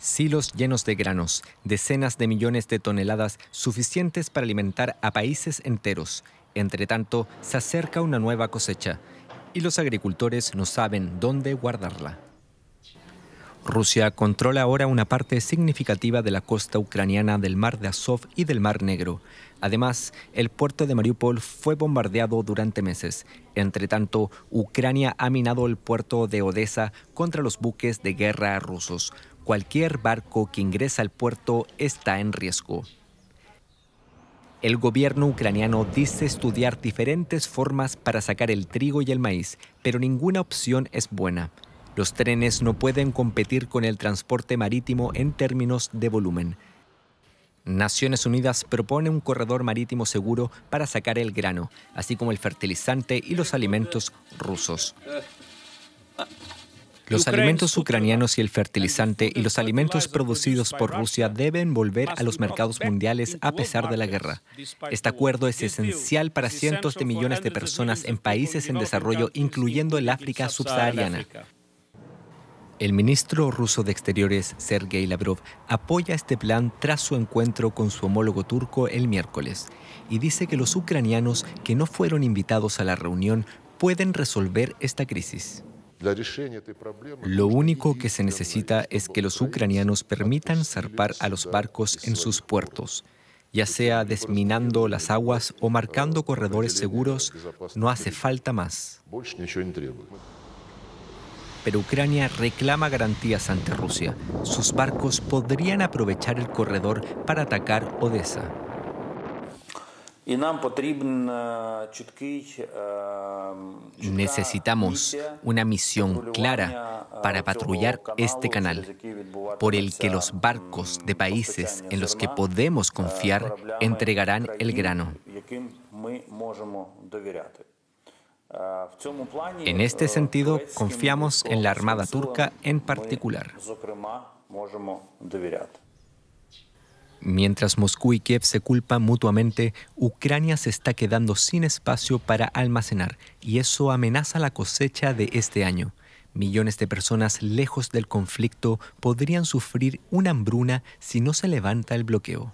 Silos llenos de granos, decenas de millones de toneladas suficientes para alimentar a países enteros. Entre tanto, se acerca una nueva cosecha y los agricultores no saben dónde guardarla. Rusia controla ahora una parte significativa de la costa ucraniana del mar de Azov y del mar Negro. Además, el puerto de Mariupol fue bombardeado durante meses. Entre tanto, Ucrania ha minado el puerto de Odessa contra los buques de guerra rusos. Cualquier barco que ingresa al puerto está en riesgo. El gobierno ucraniano dice estudiar diferentes formas para sacar el trigo y el maíz, pero ninguna opción es buena. Los trenes no pueden competir con el transporte marítimo en términos de volumen. Naciones Unidas propone un corredor marítimo seguro para sacar el grano, así como el fertilizante y los alimentos rusos. Los alimentos ucranianos y el fertilizante y los alimentos producidos por Rusia deben volver a los mercados mundiales a pesar de la guerra. Este acuerdo es esencial para cientos de millones de personas en países en desarrollo, incluyendo el África subsahariana. El ministro ruso de Exteriores, Sergei Lavrov, apoya este plan tras su encuentro con su homólogo turco el miércoles y dice que los ucranianos que no fueron invitados a la reunión pueden resolver esta crisis. Este Lo único que se necesita es que los ucranianos permitan zarpar a los barcos en sus puertos. Ya sea desminando las aguas o marcando corredores seguros, no hace falta más pero Ucrania reclama garantías ante Rusia. Sus barcos podrían aprovechar el corredor para atacar Odessa. Э, Necesitamos una misión clara э, para patrullar este canal, por el que los barcos de países en los que podemos confiar entregarán el grano. En este sentido, confiamos en la Armada turca en particular. Mientras Moscú y Kiev se culpan mutuamente, Ucrania se está quedando sin espacio para almacenar y eso amenaza la cosecha de este año. Millones de personas lejos del conflicto podrían sufrir una hambruna si no se levanta el bloqueo.